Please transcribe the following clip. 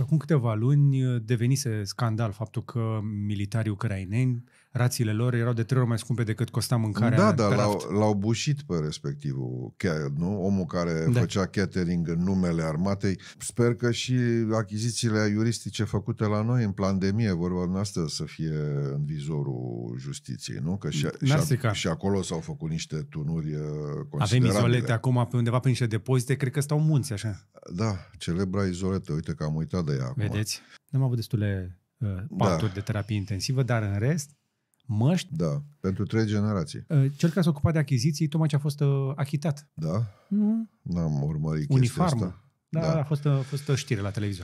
Acum câteva luni uh, devenise scandal faptul că militarii ucraineni, rațiile lor erau de trei ori mai scumpe decât costa mâncarea Da, da, l-au, l-au bușit pe respectivul, chiar, nu? Omul care da. făcea catering în numele armatei. Sper că și achizițiile juristice făcute la noi în pandemie, vorba noastră, să fie în vizorul justiției, nu? Că și, și, și acolo s-au făcut niște tunuri considerabile. Uh, Avem izolete acum pe undeva prin niște depozite, cred că stau munți, așa. Da, celebra izoletă, uite că am uitat de ea acum. Vedeți? N-am avut destule uh, da. paturi da. de terapie intensivă, dar în rest, măști. Da, pentru trei generații. Uh, cel care s-a ocupat de achiziții, tocmai ce a fost uh, achitat. Da? Nu? N-am urmărit Unifarmă. chestia asta. Da, da, a fost, a fost o știre la televizor.